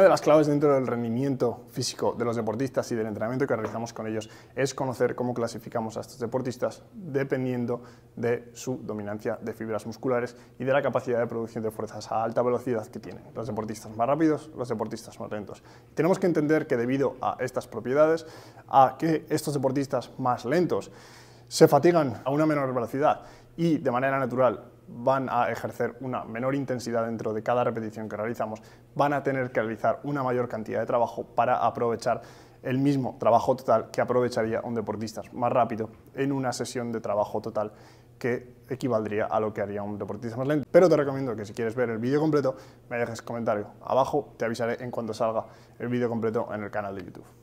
Una de las claves dentro del rendimiento físico de los deportistas y del entrenamiento que realizamos con ellos es conocer cómo clasificamos a estos deportistas dependiendo de su dominancia de fibras musculares y de la capacidad de producción de fuerzas a alta velocidad que tienen. Los deportistas más rápidos, los deportistas más lentos. Tenemos que entender que debido a estas propiedades, a que estos deportistas más lentos se fatigan a una menor velocidad y de manera natural van a ejercer una menor intensidad dentro de cada repetición que realizamos, van a tener que realizar una mayor cantidad de trabajo para aprovechar el mismo trabajo total que aprovecharía un deportista más rápido en una sesión de trabajo total que equivaldría a lo que haría un deportista más lento. Pero te recomiendo que si quieres ver el vídeo completo, me dejes comentario abajo, te avisaré en cuanto salga el vídeo completo en el canal de YouTube.